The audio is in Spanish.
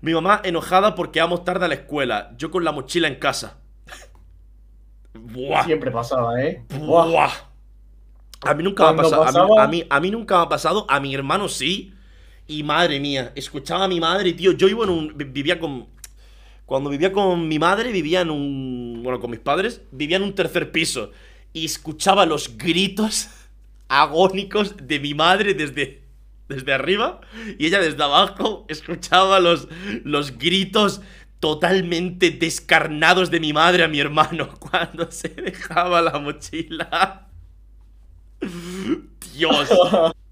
Mi mamá enojada porque vamos tarde a la escuela. Yo con la mochila en casa. Buah. Siempre pasaba, ¿eh? Buah. A mí nunca me ha pasado. A, mí, nunca me ha pasado. A mi hermano sí. Y madre mía, escuchaba a mi madre, tío. Yo iba en un. Vivía con. Cuando vivía con mi madre, vivía en un. Bueno, con mis padres, vivía en un tercer piso. Y escuchaba los gritos agónicos de mi madre desde desde arriba y ella desde abajo escuchaba los, los gritos totalmente descarnados de mi madre a mi hermano cuando se dejaba la mochila. Dios.